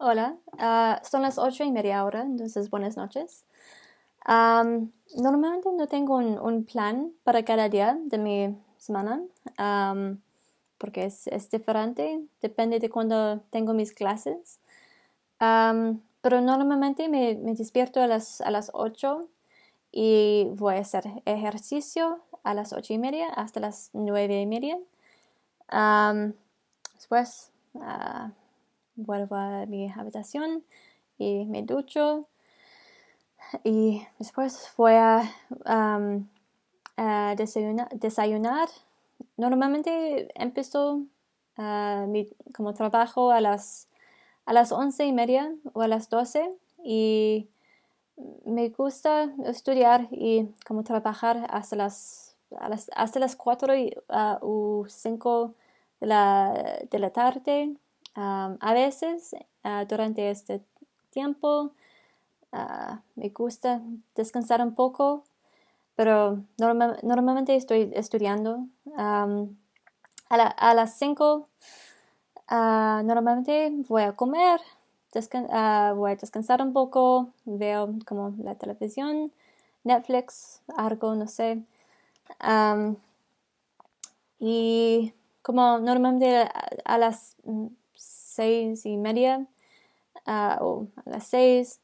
Hola, ah, son las ocho y media hora, entonces buenas noches. normalmente no tengo un, plan para cada día de mi semana porque es, diferente, depende de cuando tengo mis clases. pero normalmente me, despierto a las, a las y voy a hacer ejercicio a las ocho y media hasta las nueve y media. después... Ah, vuelvo a mi habitación y me ducho. Y después voy a, desayunar, Normalmente empiezo mi, como trabajo a las, a las once y media o a las doce y me gusta estudiar y como trabajar hasta las, hasta las cuatro y, o cinco de la, de la tarde a veces ah, durante este tiempo ah, me gusta descansar un poco, pero normalmente estoy estudiando. a, las 5 ah, normalmente voy a comer, voy a descansar un poco, veo como la televisión, Netflix, algo, no sé. y como normalmente a las mm, seis y media ah, o a las seis.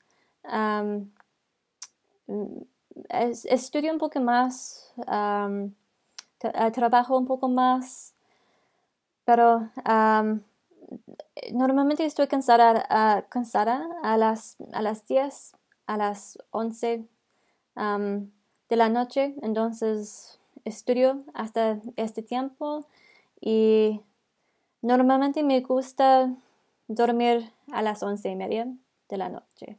estudio un poco más, ah, trabajo un poco más, pero normalmente estoy cansada, ah, cansada a, las, a las 10, a las 11 de la noche, entonces estudio hasta este tiempo y normalmente me gusta dormir a las once y media de la noche.